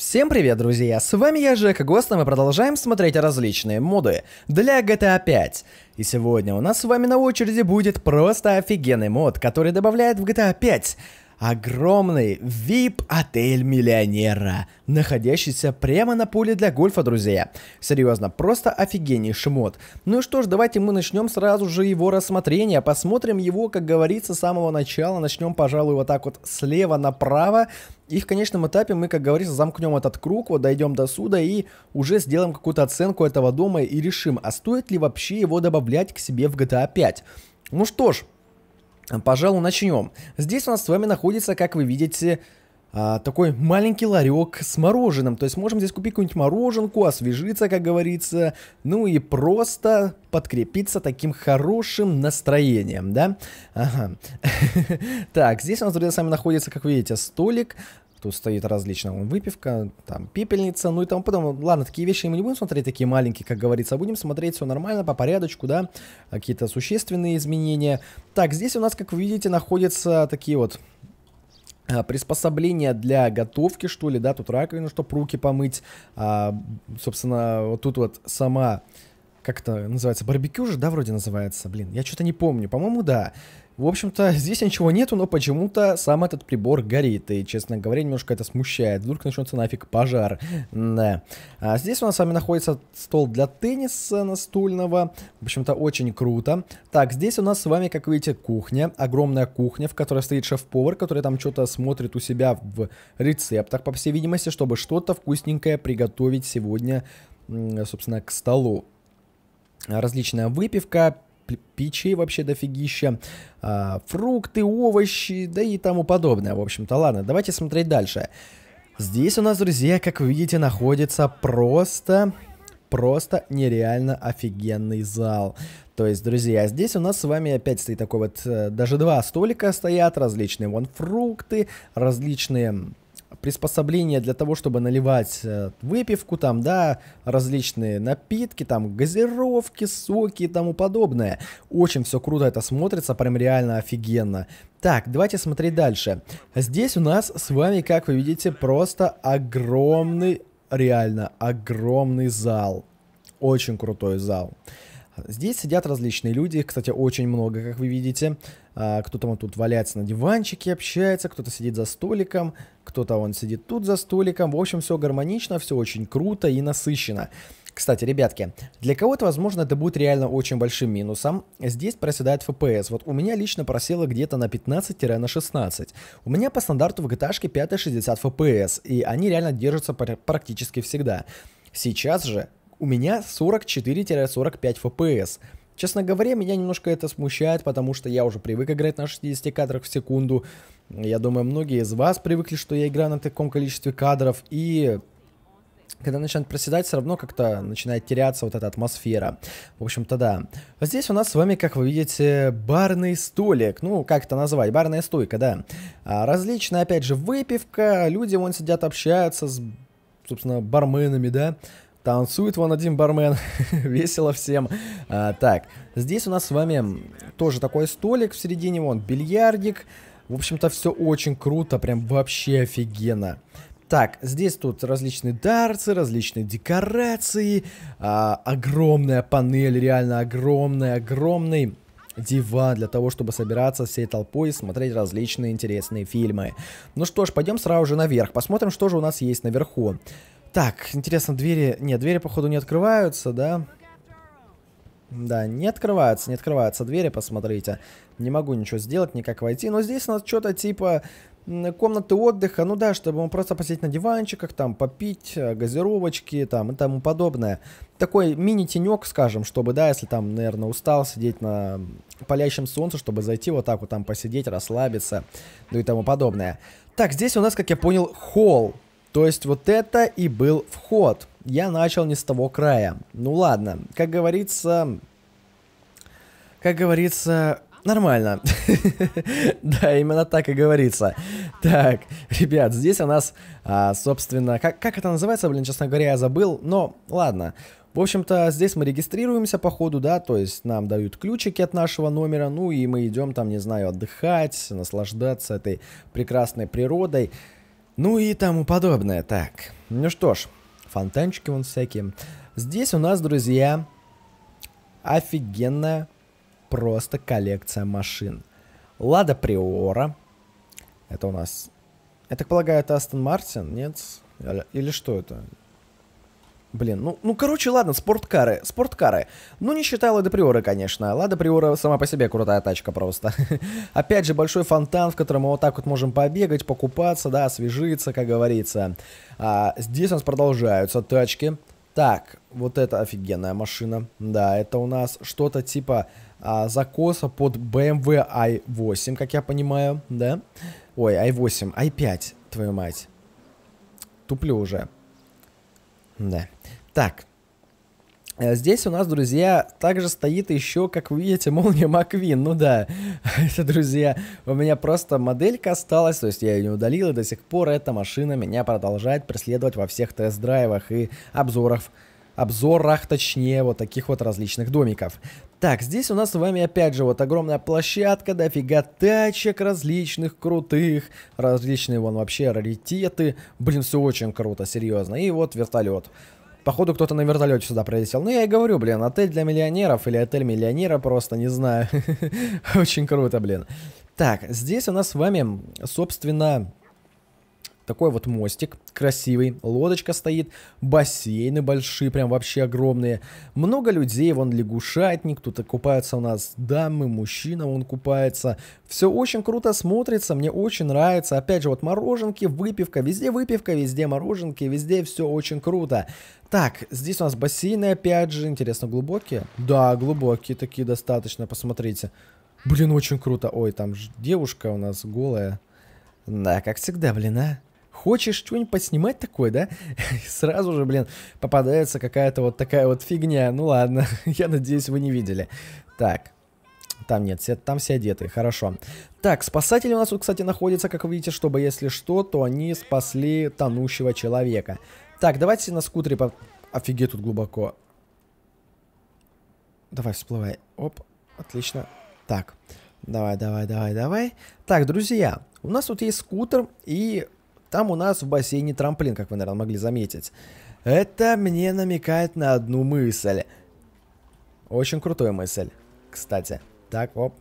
Всем привет, друзья! С вами я, Жека Гост, и мы продолжаем смотреть различные моды для GTA 5. И сегодня у нас с вами на очереди будет просто офигенный мод, который добавляет в GTA 5 огромный VIP-отель миллионера, находящийся прямо на поле для гольфа, друзья. Серьезно, просто офигеннейший мод. Ну и что ж, давайте мы начнем сразу же его рассмотрение, посмотрим его, как говорится, с самого начала. Начнем, пожалуй, вот так вот слева направо. И в конечном этапе мы, как говорится, замкнем этот круг, вот дойдем до суда и уже сделаем какую-то оценку этого дома и решим, а стоит ли вообще его добавлять к себе в GTA 5. Ну что ж, пожалуй, начнем. Здесь у нас с вами находится, как вы видите, а, такой маленький ларек с мороженым. То есть можем здесь купить какую-нибудь мороженку, освежиться, как говорится, ну и просто подкрепиться таким хорошим настроением, да? Ага. Так, здесь у нас, друзья, с вами находится, как видите, столик, Тут стоит различная выпивка, там пепельница, ну и тому подобное. Ладно, такие вещи мы не будем смотреть, такие маленькие, как говорится. А будем смотреть все нормально, по порядочку, да. Какие-то существенные изменения. Так, здесь у нас, как вы видите, находятся такие вот а, приспособления для готовки, что ли, да, тут раковина, чтобы руки помыть. А, собственно, вот тут вот сама как это называется, барбекю же, да, вроде называется, блин, я что-то не помню, по-моему, да. В общем-то, здесь ничего нету, но почему-то сам этот прибор горит, и, честно говоря, немножко это смущает, вдруг начнется нафиг пожар, да. А здесь у нас с вами находится стол для тенниса настольного, в общем-то, очень круто. Так, здесь у нас с вами, как видите, кухня, огромная кухня, в которой стоит шеф-повар, который там что-то смотрит у себя в рецептах, по всей видимости, чтобы что-то вкусненькое приготовить сегодня, собственно, к столу различная выпивка, печей вообще дофигища, а, фрукты, овощи, да и тому подобное. В общем-то, ладно, давайте смотреть дальше. Здесь у нас, друзья, как вы видите, находится просто, просто нереально офигенный зал. То есть, друзья, здесь у нас с вами опять стоит такой вот, э, даже два столика стоят, различные вон фрукты, различные приспособления для того, чтобы наливать э, выпивку, там, да, различные напитки, там, газировки, соки и тому подобное. Очень все круто это смотрится, прям реально офигенно. Так, давайте смотреть дальше. Здесь у нас с вами, как вы видите, просто огромный, реально огромный зал. Очень крутой зал. Зал. Здесь сидят различные люди, их, кстати, очень много, как вы видите. А, кто-то вот тут валяется на диванчике, общается, кто-то сидит за столиком, кто-то он сидит тут за столиком. В общем, все гармонично, все очень круто и насыщенно. Кстати, ребятки, для кого-то, возможно, это будет реально очень большим минусом. Здесь проседает FPS. Вот у меня лично просело где-то на 15-16. на 16. У меня по стандарту в GTA 5 60 FPS, и они реально держатся практически всегда. Сейчас же у меня 44-45 FPS. Честно говоря, меня немножко это смущает, потому что я уже привык играть на 60 кадрах в секунду. Я думаю, многие из вас привыкли, что я играю на таком количестве кадров, и когда начинает проседать, все равно как-то начинает теряться вот эта атмосфера. В общем-то, да. Вот а здесь у нас с вами, как вы видите, барный столик. Ну, как это назвать? Барная стойка, да. А, различная, опять же, выпивка. Люди вон сидят, общаются с, собственно, барменами, да. Танцует вон один бармен, весело всем. А, так, здесь у нас с вами тоже такой столик, в середине вон бильярдик. В общем-то, все очень круто, прям вообще офигенно. Так, здесь тут различные дарцы, различные декорации, а, огромная панель, реально огромная, огромный диван для того, чтобы собираться всей толпой и смотреть различные интересные фильмы. Ну что ж, пойдем сразу же наверх, посмотрим, что же у нас есть наверху. Так, интересно, двери... Нет, двери, походу, не открываются, да? Да, не открываются, не открываются двери, посмотрите. Не могу ничего сделать, никак войти. Но здесь у нас что-то типа комнаты отдыха, ну да, чтобы он просто посидеть на диванчиках, там, попить, э, газировочки, там, и тому подобное. Такой мини-тенек, скажем, чтобы, да, если там, наверное, устал сидеть на палящем солнце, чтобы зайти вот так вот там посидеть, расслабиться, ну и тому подобное. Так, здесь у нас, как я понял, холл. То есть вот это и был вход. Я начал не с того края. Ну ладно, как говорится... Как говорится, нормально. да, именно так и говорится. Так, ребят, здесь у нас, а, собственно, как, как это называется, блин, честно говоря, я забыл, но ладно. В общем-то, здесь мы регистрируемся по ходу, да, то есть нам дают ключики от нашего номера, ну и мы идем там, не знаю, отдыхать, наслаждаться этой прекрасной природой. Ну и тому подобное. Так, ну что ж, фонтанчики вон всякие. Здесь у нас, друзья, офигенная просто коллекция машин. Лада Приора. Это у нас... Я так полагаю, это Астон Мартин, нет? Или что это? Блин, ну, ну короче, ладно, спорткары, спорткары. Ну не считая Лада Приора, конечно. Лада Приора сама по себе крутая тачка просто. Опять же, большой фонтан, в котором мы вот так вот можем побегать, покупаться, да, освежиться, как говорится. А, здесь у нас продолжаются тачки. Так, вот это офигенная машина. Да, это у нас что-то типа а, закоса под BMW i8, эм как я понимаю, да? Ой, i8, i5, твою мать. Туплю уже. Да. Так. Э, здесь у нас, друзья, также стоит еще, как вы видите, молния Маквин. Ну да, это, друзья, у меня просто моделька осталась, то есть я ее не удалил, и до сих пор эта машина меня продолжает преследовать во всех тест-драйвах и обзорах обзорах, точнее, вот таких вот различных домиков. Так, здесь у нас с вами опять же вот огромная площадка, дофига тачек различных крутых, различные вон вообще раритеты. Блин, все очень круто, серьезно. И вот вертолет. Походу, кто-то на вертолете сюда прилетел. Ну, я и говорю, блин, отель для миллионеров или отель миллионера, просто не знаю. Очень круто, блин. Так, здесь у нас с вами, собственно, такой вот мостик красивый, лодочка стоит, бассейны большие, прям вообще огромные, много людей, вон лягушатник, тут купаются у нас дамы, мужчина вон купается, все очень круто смотрится, мне очень нравится, опять же вот мороженки, выпивка, везде выпивка, везде мороженки, везде все очень круто. Так, здесь у нас бассейны опять же, интересно, глубокие? Да, глубокие такие достаточно, посмотрите. Блин, очень круто. Ой, там девушка у нас голая. Да, как всегда, блин, а хочешь что-нибудь подснимать такое, да? И сразу же, блин, попадается какая-то вот такая вот фигня. Ну ладно, я надеюсь, вы не видели. Так, там нет, все, там все одеты, хорошо. Так, спасатели у нас тут, кстати, находятся, как вы видите, чтобы, если что, то они спасли тонущего человека. Так, давайте на скутере по... Офигеть, тут глубоко. Давай, всплывай. Оп, отлично. Так, давай, давай, давай, давай. Так, друзья, у нас тут есть скутер, и там у нас в бассейне трамплин, как вы, наверное, могли заметить. Это мне намекает на одну мысль. Очень крутую мысль, кстати. Так, оп.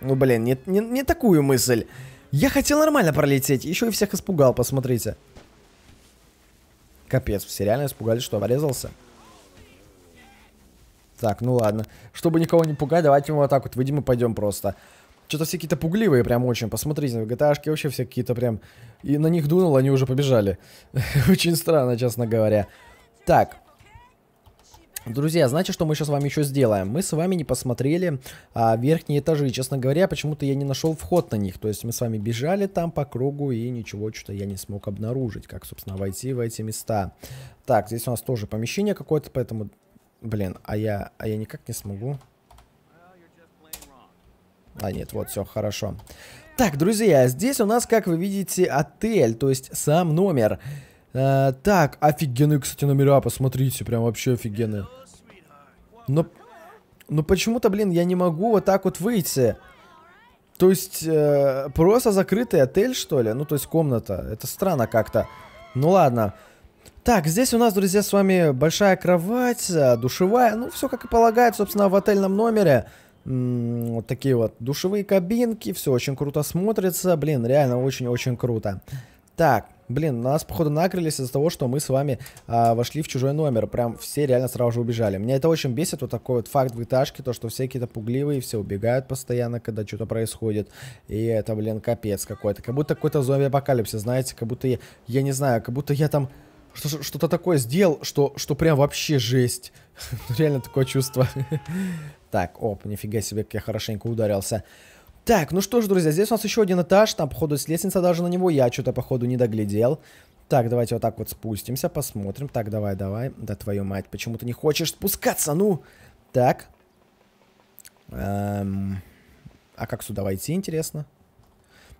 Ну, блин, не, не, не такую мысль. Я хотел нормально пролететь, еще и всех испугал, посмотрите. Капец, все реально испугались, что врезался. Так, ну ладно. Чтобы никого не пугать, давайте мы вот так вот выйдем и пойдем просто. Что-то все какие-то пугливые прям очень. Посмотрите, в gta вообще все какие-то прям... И на них дунул, они уже побежали. очень странно, честно говоря. Так. Друзья, знаете, что мы сейчас с вами еще сделаем? Мы с вами не посмотрели а, верхние этажи. Честно говоря, почему-то я не нашел вход на них. То есть мы с вами бежали там по кругу и ничего что-то я не смог обнаружить. Как, собственно, войти в эти места. Так, здесь у нас тоже помещение какое-то, поэтому... Блин, а я, а я никак не смогу... А нет, вот все, хорошо. Так, друзья, здесь у нас, как вы видите, отель, то есть сам номер. Э, так, офигенные, кстати, номера, посмотрите, прям вообще офигенные. Но, но почему-то, блин, я не могу вот так вот выйти. То есть, э, просто закрытый отель, что ли? Ну, то есть, комната. Это странно как-то. Ну, ладно. Так, здесь у нас, друзья, с вами большая кровать, э, душевая. Ну, все как и полагает, собственно, в отельном номере вот такие вот душевые кабинки, все очень круто смотрится, блин, реально очень-очень круто. Так, блин, нас походу накрылись из-за того, что мы с вами а, вошли в чужой номер, прям все реально сразу же убежали. Меня это очень бесит, вот такой вот факт в этажке, то, что все какие-то пугливые, все убегают постоянно, когда что-то происходит, и это, блин, капец какой-то, как будто какой-то зомби-апокалипсис, знаете, как будто я, я не знаю, как будто я там что-то такое сделал, что, что прям вообще жесть. Ну, реально такое чувство. Так, оп, нифига себе, как я хорошенько ударился. Так, ну что ж, друзья, здесь у нас еще один этаж. Там, походу, есть лестница даже на него. Я что-то, походу, не доглядел. Так, давайте вот так вот спустимся, посмотрим. Так, давай, давай. Да твою мать, почему ты не хочешь спускаться, ну? Так. Эм... А как сюда войти, интересно?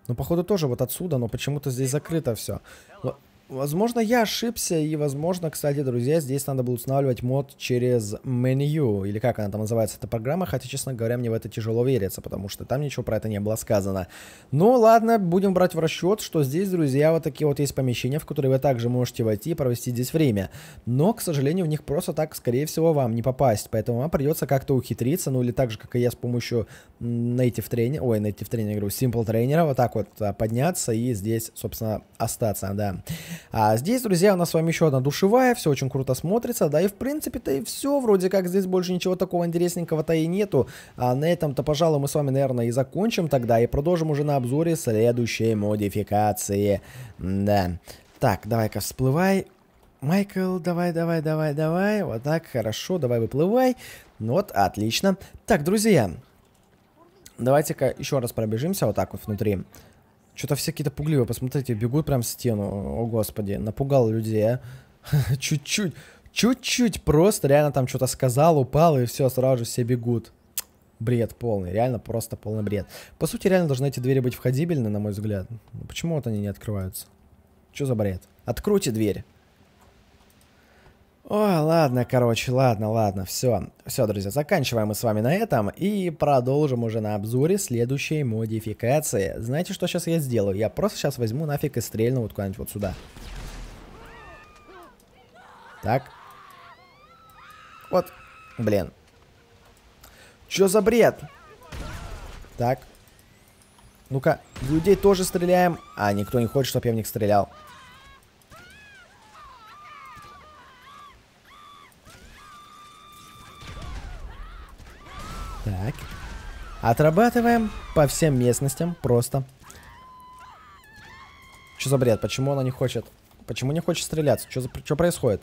Ну, походу, тоже вот отсюда, но почему-то здесь закрыто все. Вот... Возможно, я ошибся, и, возможно, кстати, друзья, здесь надо будет устанавливать мод через меню, или как она там называется, эта программа, хотя, честно говоря, мне в это тяжело верится, потому что там ничего про это не было сказано. Ну, ладно, будем брать в расчет, что здесь, друзья, вот такие вот есть помещения, в которые вы также можете войти и провести здесь время, но, к сожалению, в них просто так, скорее всего, вам не попасть, поэтому вам придется как-то ухитриться, ну, или так же, как и я, с помощью native тренера, ой, native тренера, говорю, simple тренера, вот так вот а, подняться и здесь, собственно, остаться, да. А здесь, друзья, у нас с вами еще одна душевая, все очень круто смотрится, да, и в принципе-то и все, вроде как здесь больше ничего такого интересненького-то и нету. А на этом-то, пожалуй, мы с вами, наверное, и закончим тогда, и продолжим уже на обзоре следующей модификации. Да. Так, давай-ка всплывай. Майкл, давай, давай, давай, давай. Вот так, хорошо, давай выплывай. Ну вот, отлично. Так, друзья, давайте-ка еще раз пробежимся вот так вот внутри. Что-то все какие-то пугливые, посмотрите, бегут прям в стену, о господи, напугал людей, а. Чуть-чуть, чуть-чуть просто, реально там что-то сказал, упал, и все, сразу же все бегут. Бред полный, реально просто полный бред. По сути, реально должны эти двери быть входибельны, на мой взгляд. Ну, почему вот они не открываются? Что за бред? Откройте дверь. О, ладно, короче, ладно, ладно, все. Все, друзья, заканчиваем мы с вами на этом и продолжим уже на обзоре следующей модификации. Знаете, что сейчас я сделаю? Я просто сейчас возьму нафиг и стрельну вот куда-нибудь вот сюда. Так. Вот, блин. Чё за бред? Так. Ну-ка, людей тоже стреляем. А, никто не хочет, чтобы я в них стрелял. Отрабатываем по всем местностям просто. Что за бред? Почему она не хочет? Почему не хочет стреляться? Что, за... что происходит?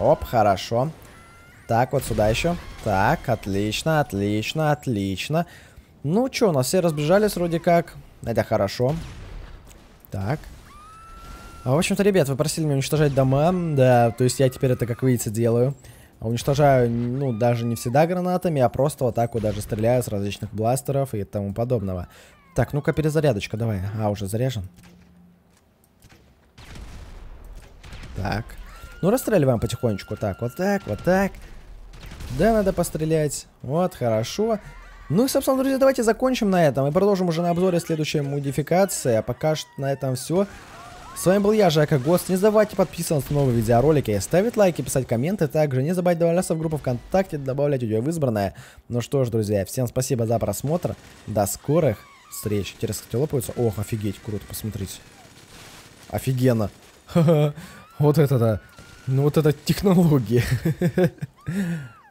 Оп, хорошо. Так, вот сюда еще. Так, отлично, отлично, отлично. Ну, что, у нас все разбежались вроде как. Это хорошо. Так. А, в общем-то, ребят, вы просили меня уничтожать дома. Да, то есть я теперь это, как видите, делаю. Уничтожаю, ну, даже не всегда гранатами, а просто вот так вот даже стреляю с различных бластеров и тому подобного. Так, ну-ка перезарядочка, давай. А, уже заряжен. Так. Ну, расстреливаем потихонечку. Так, вот так, вот так. Да, надо пострелять. Вот, хорошо. Ну и, собственно, друзья, давайте закончим на этом и продолжим уже на обзоре следующей модификации. А пока что на этом все. С вами был я, Жека Гост. Не забывайте подписываться на новые видеоролики, ставить лайки, писать комменты. Также не забывайте добавляться в группу ВКонтакте, добавлять видео в избранное. Ну что ж, друзья, всем спасибо за просмотр. До скорых встреч. Интересно, кстати, лопаются. Ох, офигеть, круто, посмотрите. Офигенно. Ха -ха. Вот это да. Ну вот это технологии.